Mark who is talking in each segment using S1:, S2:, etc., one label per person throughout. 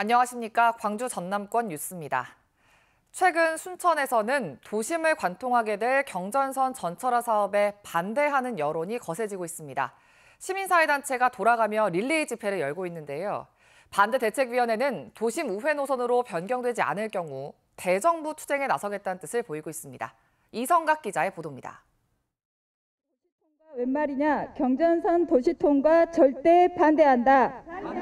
S1: 안녕하십니까. 광주 전남권 뉴스입니다. 최근 순천에서는 도심을 관통하게 될 경전선 전철화 사업에 반대하는 여론이 거세지고 있습니다. 시민사회단체가 돌아가며 릴레이 집회를 열고 있는데요. 반대대책위원회는 도심 우회 노선으로 변경되지 않을 경우 대정부 투쟁에 나서겠다는 뜻을 보이고 있습니다. 이성각 기자의 보도입니다.
S2: 웬 말이냐? 경전선 도시통과 절대 반대한다. 반대!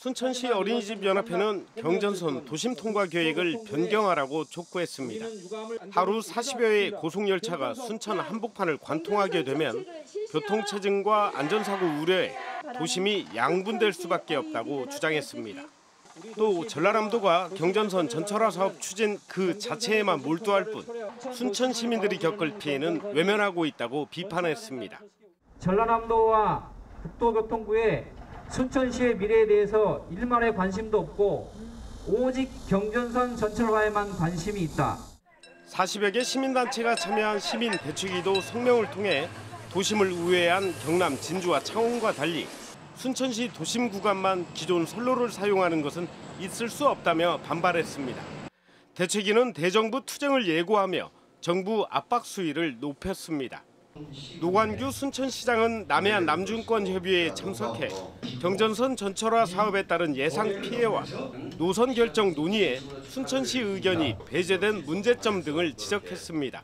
S3: 순천시 어린이집 연합회는 경전선 도심 통과 계획을 변경하라고 촉구했습니다. 하루 40여의 고속열차가 순천 한복판을 관통하게 되면 교통체증과 안전사고 우려에 도심이 양분될 수밖에 없다고 주장했습니다. 또 전라남도가 경전선 전철화 사업 추진 그 자체에만 몰두할 뿐 순천 시민들이 겪을 피해는 외면하고 있다고 비판했습니다. 전라남도와 국도교통부의 순천시의 미래에 대해서 일말의 관심도 없고 오직 경전선 전철화에만 관심이 있다. 40여 개 시민단체가 참여한 시민 대축기도 성명을 통해 도심을 우회한 경남 진주와 창원과 달리 순천시 도심 구간만 기존 선로를 사용하는 것은 있을 수 없다며 반발했습니다. 대책위는 대정부 투쟁을 예고하며 정부 압박 수위를 높였습니다. 노관규 순천시장은 남해안 남중권협의회에 참석해 경전선 전철화 사업에 따른 예상 피해와 노선 결정 논의에 순천시 의견이 배제된 문제점 등을 지적했습니다.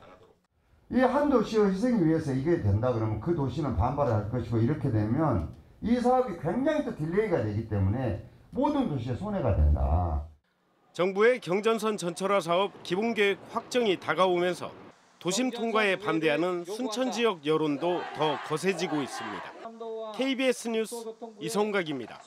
S3: 이 한 도시의 희생 위해서 이게 된다 그러면 그 도시는 반발할 것이고 이렇게 되면 이 사업이 굉장히 또 딜레이가 되기 때문에 모든 도시에 손해가 된다. 정부의 경전선 전철화 사업 기본계획 확정이 다가오면서 도심 통과에 반대하는 순천 지역 여론도 더 거세지고 있습니다. KBS 뉴스 이성각입니다.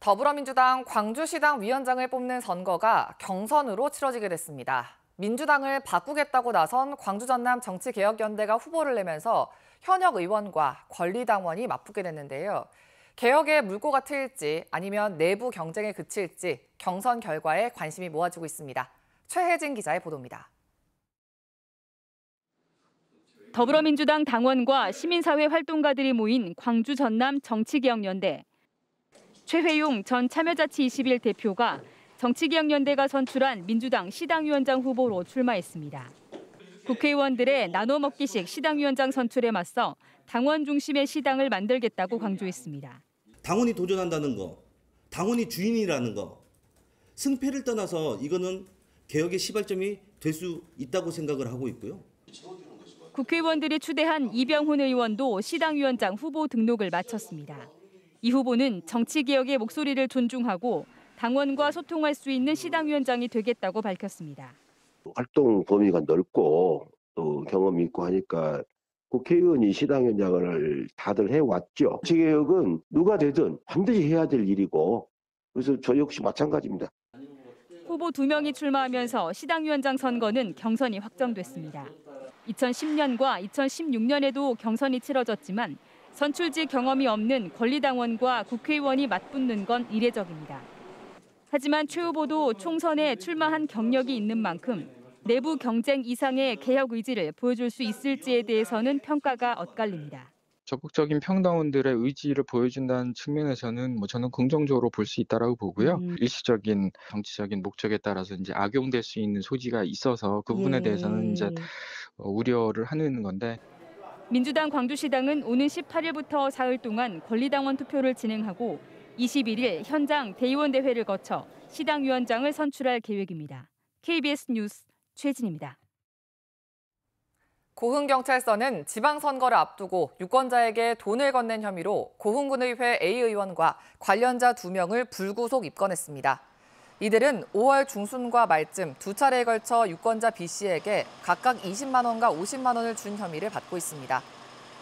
S1: 더불어민주당 광주시당 위원장을 뽑는 선거가 경선으로 치러지게 됐습니다. 민주당을 바꾸겠다고 나선 광주 전남 정치개혁연대가 후보를 내면서 현역 의원과 권리당원이 맞붙게 됐는데요. 개혁의 물꼬가 트일지 아니면 내부 경쟁에 그칠지 경선 결과에 관심이 모아지고 있습니다. 최혜진 기자의 보도입니다.
S2: 더불어민주당 당원과 시민사회 활동가들이 모인 광주 전남 정치기억연대. 최회용 전 참여자치 21 대표가 정치기억연대가 선출한 민주당 시당위원장 후보로 출마했습니다. 국회의원들의 나눠 먹기식 시당위원장 선출에 맞서 당원 중심의 시당을 만들겠다고 강조했습니다.
S3: 당원이 도전한다는 거, 당원이 주인이라는 거, 승패를 떠나서 이거는 개혁의 시발점이 될 수 있다고 생각을 하고 있고요.
S2: 국회의원들이 추대한 이병훈 의원도 시당위원장 후보 등록을 마쳤습니다. 이 후보는 정치개혁의 목소리를 존중하고 당원과 소통할 수 있는 시당위원장이 되겠다고 밝혔습니다.
S3: 활동 범위가 넓고 또 경험이 있고 하니까 국회의원이 시당위원장을 다들 해왔죠. 정치개혁은 누가 되든 반드시 해야 될 일이고 그래서 저 역시 마찬가지입니다.
S2: 후보 두 명이 출마하면서 시당위원장 선거는 경선이 확정됐습니다. 2010년과 2016년에도 경선이 치러졌지만 선출직 경험이 없는 권리당원과 국회의원이 맞붙는 건 이례적입니다. 하지만 최 후보도 총선에 출마한 경력이 있는 만큼 내부 경쟁 이상의 개혁 의지를 보여줄 수 있을지에 대해서는 평가가 엇갈립니다.
S3: 적극적인 평당원들의 의지를 보여준다는 측면에서는 뭐 저는 긍정적으로 볼 수 있다라고 보고요. 음. 일시적인 정치적인 목적에 따라서 이제 악용될 수 있는 소지가 있어서 그 부분에 예. 대해서는 이제 어, 우려를 하는 건데
S2: 민주당 광주시당은 오는 18일부터 사흘 동안 권리당원 투표를 진행하고 21일 현장 대의원 대회를 거쳐 시당 위원장을 선출할 계획입니다. KBS 뉴스 최진입니다.
S1: 고흥경찰서는 지방선거를 앞두고 유권자에게 돈을 건넨 혐의로 고흥군의회 A의원과 관련자 2명을 불구속 입건했습니다. 이들은 5월 중순과 말쯤 두 차례에 걸쳐 유권자 B씨에게 각각 20만 원과 50만 원을 준 혐의를 받고 있습니다.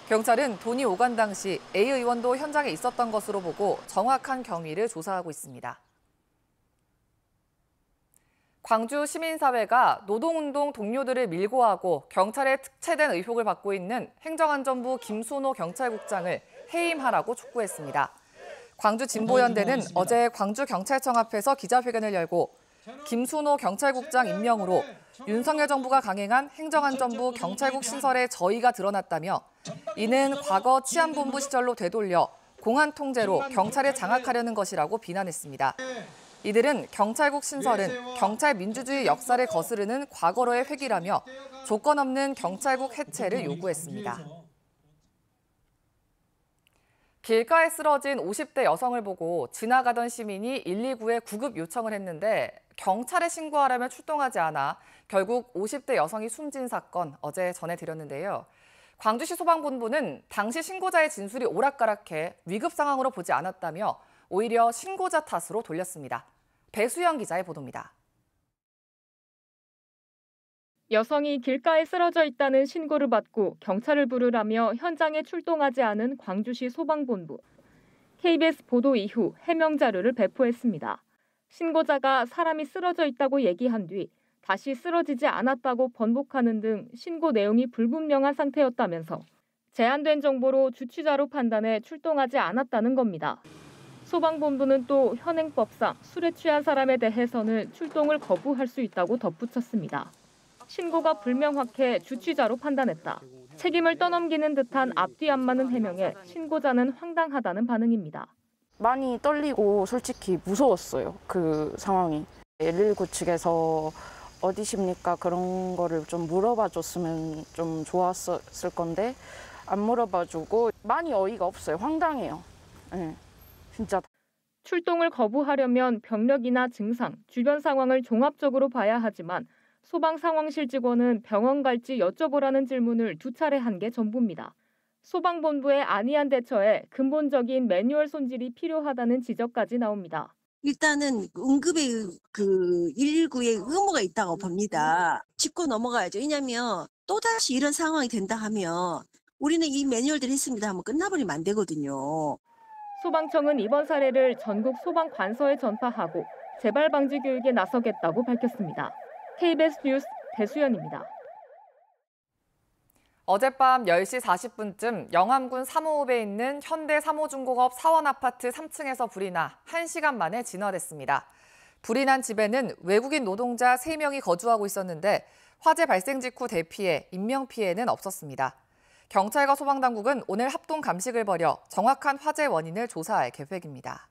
S1: 경찰은 돈이 오간 당시 A 의원도 현장에 있었던 것으로 보고 정확한 경위를 조사하고 있습니다. 광주 시민사회가 노동운동 동료들을 밀고 하고 경찰에 특채된 의혹을 받고 있는 행정안전부 김순호 경찰국장을 해임하라고 촉구했습니다. 광주 진보연대는 어제 광주 경찰청 앞에서 기자회견을 열고 김순호 경찰국장 임명으로 윤석열 정부가 강행한 행정안전부 경찰국 신설에저희가 드러났다며 이는 과거 치안본부 시절로 되돌려 공안 통제로 경찰에 장악하려는 것이라고 비난했습니다. 이들은 경찰국 신설은 경찰 민주주의 역사를 거스르는 과거로의 회기라며 조건 없는 경찰국 해체를 요구했습니다. 길가에 쓰러진 50대 여성을 보고 지나가던 시민이 119에 구급 요청을 했는데 경찰에 신고하려면 출동하지 않아 결국 50대 여성이 숨진 사건 어제 전해드렸는데요. 광주시 소방본부는 당시 신고자의 진술이 오락가락해 위급 상황으로 보지 않았다며 오히려 신고자 탓으로 돌렸습니다. 배수영 기자의 보도입니다. 여성이 길가에 쓰러져 있다는
S4: 신고를 받고 경찰을 부르라며 현장에 출동하지 않은 광주시 소방본부. KBS 보도 이후 해명 자료를 배포했습니다. 신고자가 사람이 쓰러져 있다고 얘기한 뒤 다시 쓰러지지 않았다고 번복하는 등 신고 내용이 불분명한 상태였다면서 제한된 정보로 주취자로 판단해 출동하지 않았다는 겁니다. 소방본부는 또 현행법상 술에 취한 사람에 대해서는 출동을 거부할 수 있다고 덧붙였습니다. 신고가 불명확해 주취자로 판단했다. 책임을 떠넘기는 듯한 앞뒤 안 맞는 해명에 신고자는 황당하다는 반응입니다. 많이 떨리고 솔직히 무서웠어요. 그 상황이. 119 측에서 어디십니까? 그런 거를 좀 물어봐 줬으면 좀 좋았을 건데 안 물어봐 주고 많이 어이가 없어요. 황당해요. 네, 진짜. 출동을 거부하려면 병력이나 증상, 주변 상황을 종합적으로 봐야 하지만 소방 상황실 직원은 병원 갈지 여쭤보라는 질문을 두 차례 한 게 전부입니다. 소방본부의 안이한 대처에 근본적인 매뉴얼 손질이 필요하다는 지적까지 나옵니다. 일단은 응급의
S2: 그
S5: 119의 의무가 있다고 봅니다. 짚고 넘어가야죠. 왜냐하면 또다시 이런 상황이 된다 하면 우리는 이 매뉴얼들 했습니다 하면 끝나버리면 안 되거든요.
S4: 소방청은 이번 사례를 전국 소방관서에 전파하고 재발 방지 교육에
S1: 나서겠다고 밝혔습니다. KBS
S4: 뉴스 배수연입니다.
S1: 어젯밤 10시 40분쯤 영암군 3호읍에 있는 현대 3호중공업 사원아파트 3층에서 불이 나 1시간 만에 진화됐습니다. 불이 난 집에는 외국인 노동자 3명이 거주하고 있었는데 화재 발생 직후 대피해 인명피해는 없었습니다. 경찰과 소방당국은 오늘 합동 감식을 벌여 정확한 화재 원인을 조사할 계획입니다.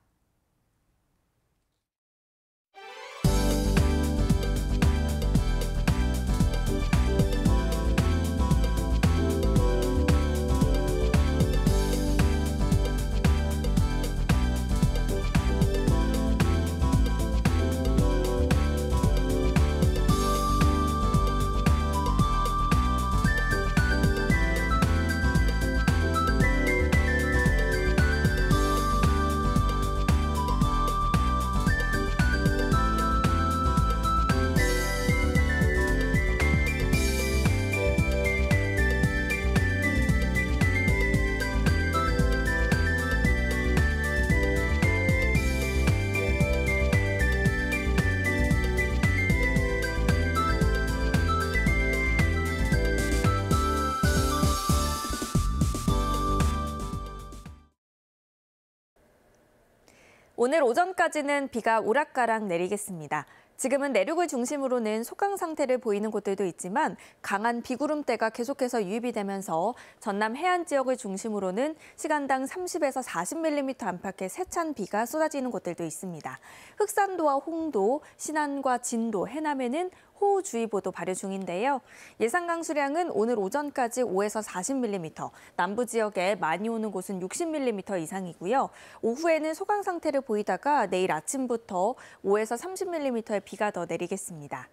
S5: 오늘 오전까지는 비가 오락가락 내리겠습니다. 지금은 내륙을 중심으로는 소강 상태를 보이는 곳들도 있지만 강한 비구름대가 계속해서 유입이 되면서 전남 해안 지역을 중심으로는 시간당 30에서 40mm 안팎의 세찬 비가 쏟아지는 곳들도 있습니다. 흑산도와 홍도, 신안과 진도, 해남에는 호우주의보도 발효 중인데요. 예상 강수량은 오늘 오전까지 5에서 40mm, 남부 지역에 많이 오는 곳은 60mm 이상이고요. 오후에는 소강 상태를 보이다가 내일 아침부터 5에서 30mm의 비가 더 내리겠습니다.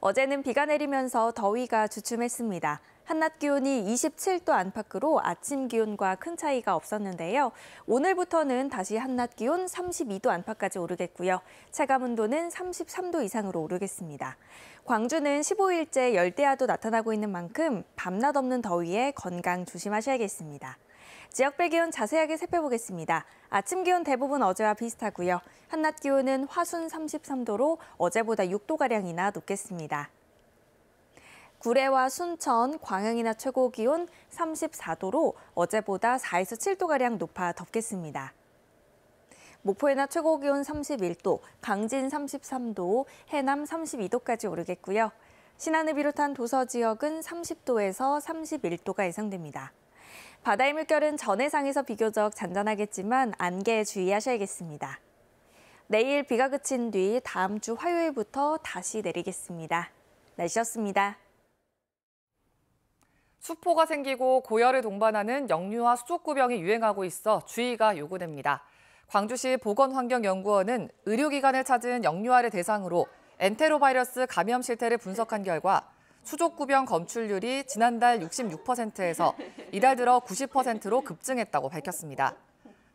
S5: 어제는 비가 내리면서 더위가 주춤했습니다. 한낮 기온이 27도 안팎으로 아침 기온과 큰 차이가 없었는데요. 오늘부터는 다시 한낮 기온 32도 안팎까지 오르겠고요. 체감 온도는 33도 이상으로 오르겠습니다. 광주는 15일째 열대야도 나타나고 있는 만큼 밤낮 없는 더위에 건강 조심하셔야겠습니다. 지역별 기온 자세하게 살펴보겠습니다. 아침 기온 대부분 어제와 비슷하고요. 한낮 기온은 화순 33도로 어제보다 6도가량이나 높겠습니다. 구례와 순천, 광양이나 최고 기온 34도로 어제보다 4에서 7도가량 높아 덥겠습니다. 목포에나 최고 기온 31도, 강진 33도, 해남 32도까지 오르겠고요. 신안을 비롯한 도서 지역은 30도에서 31도가 예상됩니다. 바다의 물결은 전해상에서 비교적 잔잔하겠지만 안개에 주의하셔야겠습니다. 내일 비가 그친 뒤 다음 주 화요일부터
S1: 다시 내리겠습니다. 날씨였습니다. 수포가 생기고 고열을 동반하는 역류와 수족구병이 유행하고 있어 주의가 요구됩니다. 광주시 보건환경연구원은 의료기관을 찾은 역류아를 대상으로 엔테로바이러스 감염 실태를 분석한 결과 수족구병 검출률이 지난달 66%에서 이달 들어 90%로 급증했다고 밝혔습니다.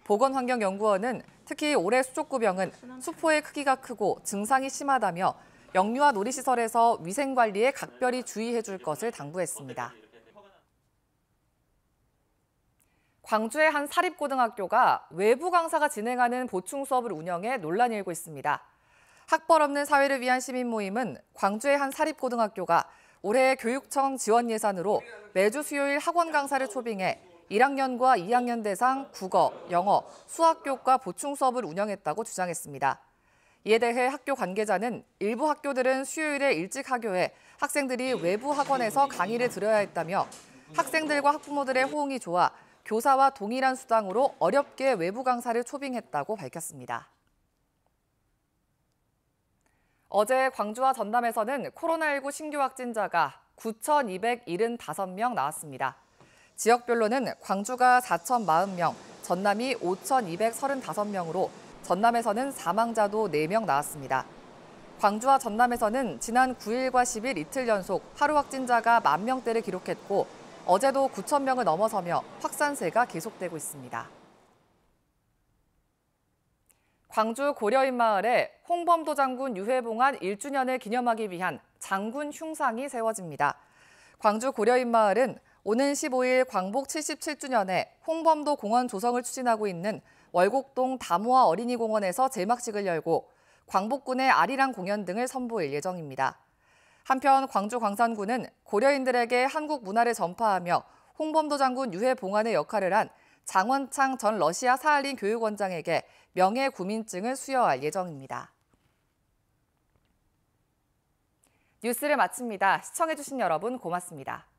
S1: 보건환경연구원은 특히 올해 수족구병은 수포의 크기가 크고 증상이 심하다며 영유아 놀이시설에서 위생관리에 각별히 주의해 줄 것을 당부했습니다. 광주의 한 사립고등학교가 외부 강사가 진행하는 보충 수업을 운영해 논란이 일고 있습니다. 학벌 없는 사회를 위한 시민 모임은 광주의 한 사립고등학교가 올해 교육청 지원 예산으로 매주 수요일 학원 강사를 초빙해 1학년과 2학년 대상 국어, 영어, 수학 교과 보충 수업을 운영했다고 주장했습니다. 이에 대해 학교 관계자는 일부 학교들은 수요일에 일찍 하교해 학생들이 외부 학원에서 강의를 들어야 했다며 학생들과 학부모들의 호응이 좋아 교사와 동일한 수당으로 어렵게 외부 강사를 초빙했다고 밝혔습니다. 어제 광주와 전남에서는 코로나19 신규 확진자가 9,275명 나왔습니다. 지역별로는 광주가 4,040명, 전남이 5,235명으로 전남에서는 사망자도 4명 나왔습니다. 광주와 전남에서는 지난 9일과 10일 이틀 연속 하루 확진자가 만 명대를 기록했고 어제도 9천 명을 넘어서며 확산세가 계속되고 있습니다. 광주 고려인마을에 홍범도 장군 유해봉안 1주년을 기념하기 위한 장군 흉상이 세워집니다. 광주 고려인마을은 오는 15일 광복 77주년에 홍범도 공원 조성을 추진하고 있는 월곡동 다모아 어린이공원에서 제막식을 열고 광복군의 아리랑 공연 등을 선보일 예정입니다. 한편 광주 광산군은 고려인들에게 한국 문화를 전파하며 홍범도 장군 유해 봉안의 역할을 한 장원창 전 러시아 사할린 교육원장에게 명예구민증을 수여할 예정입니다. 뉴스를 마칩니다. 시청해주신 여러분 고맙습니다.